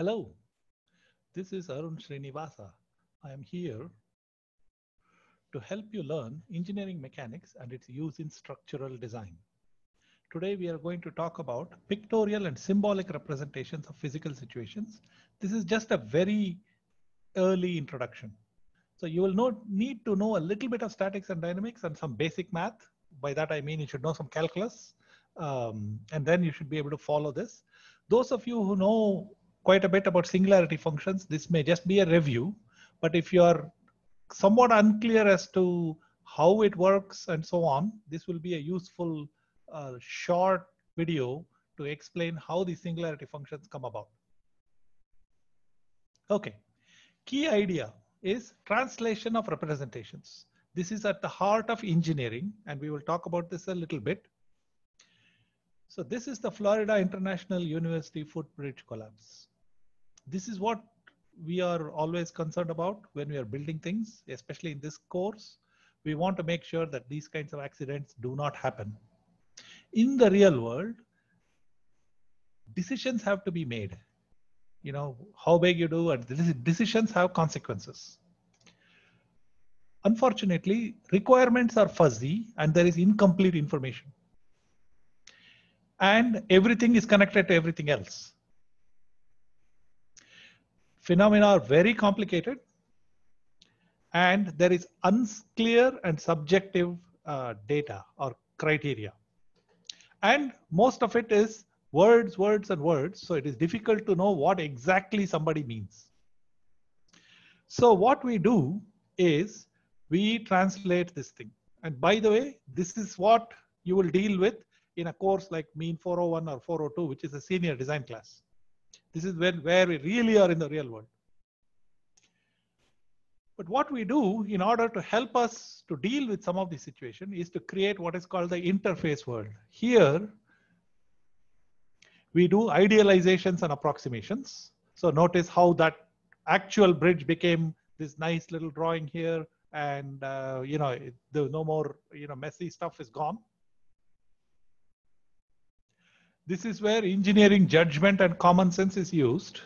Hello, this is Arun Srinivasa. I am here to help you learn engineering mechanics and its use in structural design. Today we are going to talk about pictorial and symbolic representations of physical situations. This is just a very early introduction. So you will not need to know a little bit of statics and dynamics and some basic math. By that I mean you should know some calculus um, and then you should be able to follow this. Those of you who know quite a bit about singularity functions. This may just be a review, but if you are somewhat unclear as to how it works and so on, this will be a useful uh, short video to explain how the singularity functions come about. Okay, key idea is translation of representations. This is at the heart of engineering and we will talk about this a little bit. So this is the Florida International University footbridge collapse this is what we are always concerned about when we are building things, especially in this course. We want to make sure that these kinds of accidents do not happen. In the real world, decisions have to be made. You know, how big you do, and decisions have consequences. Unfortunately, requirements are fuzzy and there is incomplete information. And everything is connected to everything else Phenomena are very complicated and there is unclear and subjective uh, data or criteria. And most of it is words, words, and words. So it is difficult to know what exactly somebody means. So what we do is we translate this thing. And by the way, this is what you will deal with in a course like MEAN 401 or 402, which is a senior design class. This is where we really are in the real world. But what we do in order to help us to deal with some of the situation is to create what is called the interface world. Here, we do idealizations and approximations. So notice how that actual bridge became this nice little drawing here and uh, you know the no more you know messy stuff is gone this is where engineering judgment and common sense is used.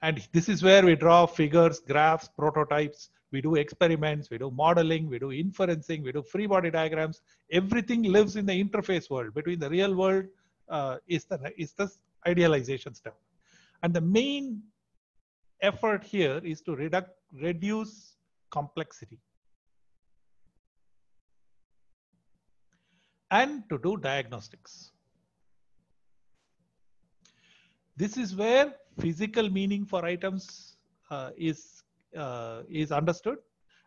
And this is where we draw figures, graphs, prototypes. We do experiments, we do modeling, we do inferencing, we do free body diagrams. Everything lives in the interface world between the real world uh, is, the, is the idealization step. And the main effort here is to reduc reduce complexity. And to do diagnostics. This is where physical meaning for items uh, is, uh, is understood.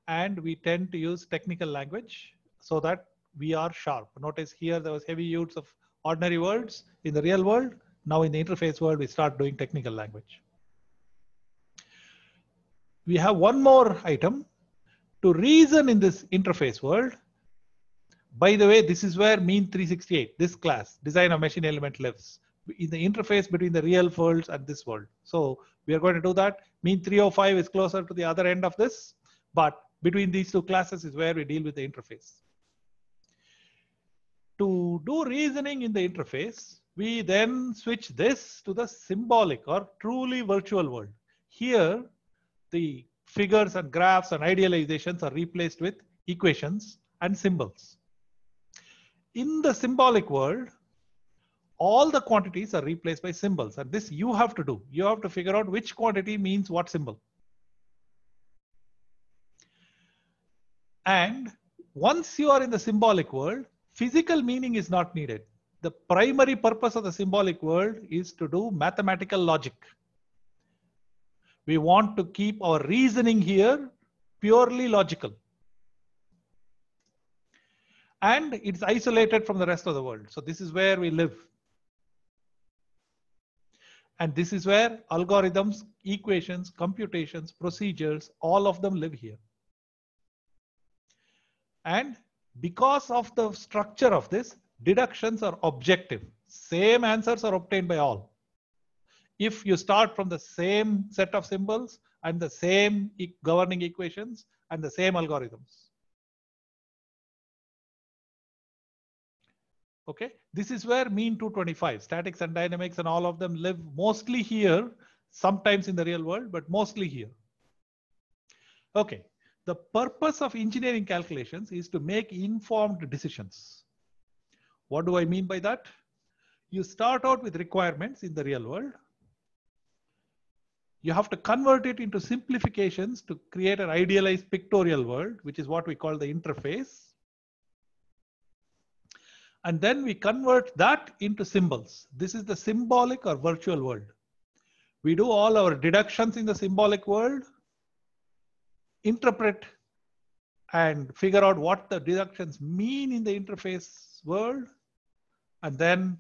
And we tend to use technical language so that we are sharp. Notice here there was heavy use of ordinary words in the real world. Now in the interface world, we start doing technical language. We have one more item to reason in this interface world. By the way, this is where mean 368, this class, design of machine element lives in the interface between the real world and this world. So we are going to do that. Mean 305 is closer to the other end of this, but between these two classes is where we deal with the interface. To do reasoning in the interface, we then switch this to the symbolic or truly virtual world. Here, the figures and graphs and idealizations are replaced with equations and symbols. In the symbolic world, all the quantities are replaced by symbols. And this you have to do. You have to figure out which quantity means what symbol. And once you are in the symbolic world, physical meaning is not needed. The primary purpose of the symbolic world is to do mathematical logic. We want to keep our reasoning here purely logical. And it's isolated from the rest of the world. So this is where we live. And this is where algorithms, equations, computations, procedures, all of them live here. And because of the structure of this, deductions are objective. Same answers are obtained by all. If you start from the same set of symbols and the same e governing equations and the same algorithms. Okay, this is where mean 225, statics and dynamics and all of them live mostly here, sometimes in the real world, but mostly here. Okay, the purpose of engineering calculations is to make informed decisions. What do I mean by that? You start out with requirements in the real world. You have to convert it into simplifications to create an idealized pictorial world, which is what we call the interface and then we convert that into symbols. This is the symbolic or virtual world. We do all our deductions in the symbolic world, interpret and figure out what the deductions mean in the interface world, and then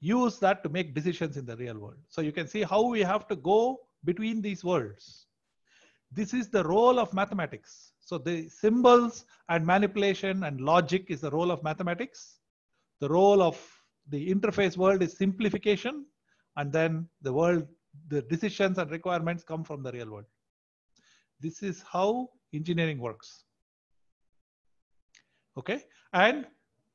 use that to make decisions in the real world. So you can see how we have to go between these worlds. This is the role of mathematics. So the symbols and manipulation and logic is the role of mathematics the role of the interface world is simplification, and then the world, the decisions and requirements come from the real world. This is how engineering works. Okay, and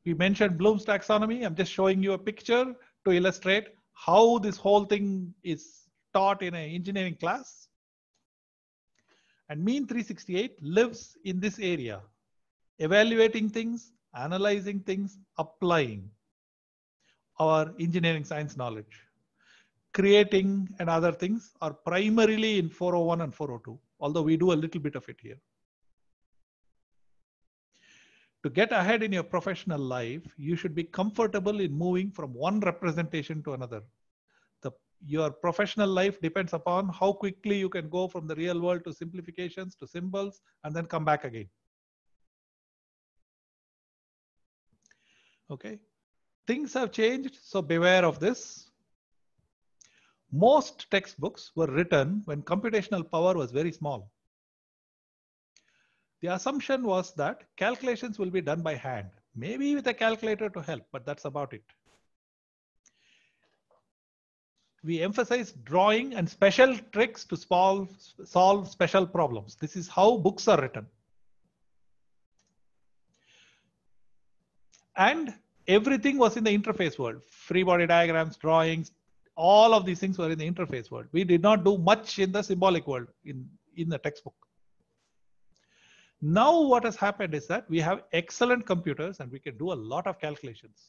we mentioned Bloom's taxonomy. I'm just showing you a picture to illustrate how this whole thing is taught in an engineering class. And mean 368 lives in this area, evaluating things, analyzing things, applying our engineering science knowledge. Creating and other things are primarily in 401 and 402, although we do a little bit of it here. To get ahead in your professional life, you should be comfortable in moving from one representation to another. The, your professional life depends upon how quickly you can go from the real world to simplifications to symbols and then come back again. Okay. Things have changed, so beware of this. Most textbooks were written when computational power was very small. The assumption was that calculations will be done by hand, maybe with a calculator to help, but that's about it. We emphasize drawing and special tricks to solve, solve special problems. This is how books are written. and everything was in the interface world free body diagrams drawings all of these things were in the interface world we did not do much in the symbolic world in in the textbook now what has happened is that we have excellent computers and we can do a lot of calculations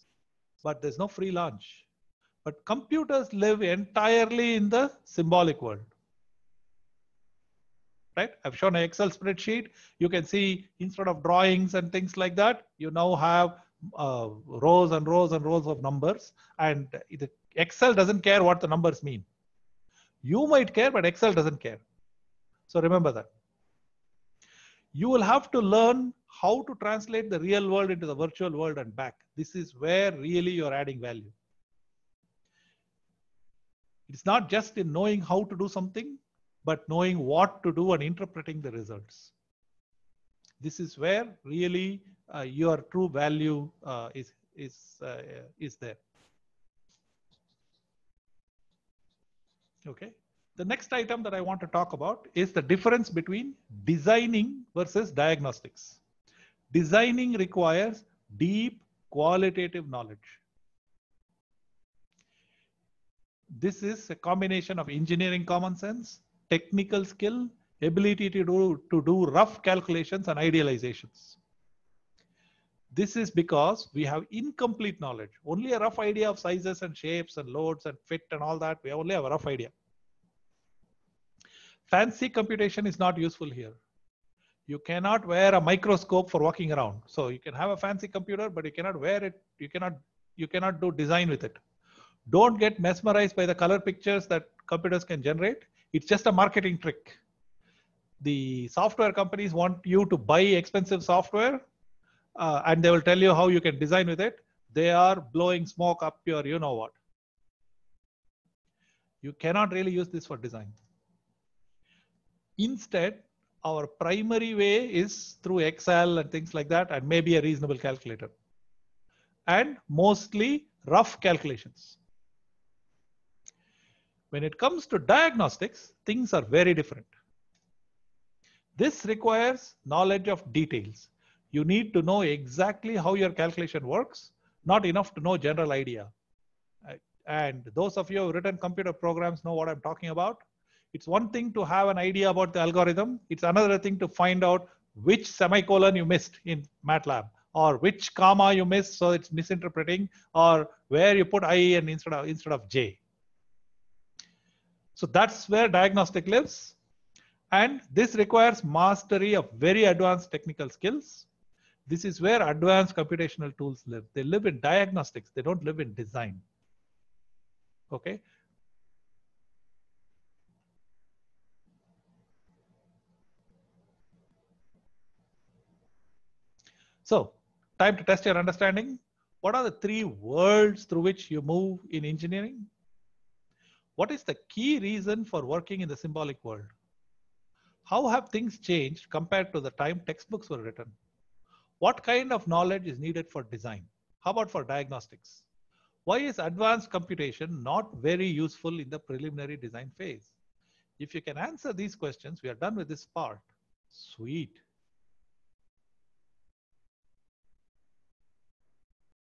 but there's no free lunch but computers live entirely in the symbolic world right i've shown an excel spreadsheet you can see instead of drawings and things like that you now have uh, rows and rows and rows of numbers and the excel doesn't care what the numbers mean you might care but excel doesn't care so remember that you will have to learn how to translate the real world into the virtual world and back this is where really you're adding value it's not just in knowing how to do something but knowing what to do and interpreting the results this is where really uh, your true value uh, is is uh, is there. Okay. The next item that I want to talk about is the difference between designing versus diagnostics. Designing requires deep qualitative knowledge. This is a combination of engineering common sense, technical skill, ability to do, to do rough calculations and idealizations. This is because we have incomplete knowledge. Only a rough idea of sizes and shapes and loads and fit and all that. We only have a rough idea. Fancy computation is not useful here. You cannot wear a microscope for walking around. So you can have a fancy computer, but you cannot wear it. You cannot, you cannot do design with it. Don't get mesmerized by the color pictures that computers can generate. It's just a marketing trick the software companies want you to buy expensive software uh, and they will tell you how you can design with it. They are blowing smoke up your you know what. You cannot really use this for design. Instead, our primary way is through Excel and things like that, and maybe a reasonable calculator. And mostly rough calculations. When it comes to diagnostics, things are very different. This requires knowledge of details. You need to know exactly how your calculation works, not enough to know general idea. And those of you who have written computer programs know what I'm talking about. It's one thing to have an idea about the algorithm. It's another thing to find out which semicolon you missed in MATLAB or which comma you missed. So it's misinterpreting or where you put I and instead of, instead of J. So that's where diagnostic lives. And this requires mastery of very advanced technical skills. This is where advanced computational tools live. They live in diagnostics. They don't live in design. Okay. So time to test your understanding. What are the three worlds through which you move in engineering? What is the key reason for working in the symbolic world? How have things changed compared to the time textbooks were written? What kind of knowledge is needed for design? How about for diagnostics? Why is advanced computation not very useful in the preliminary design phase? If you can answer these questions, we are done with this part. Sweet.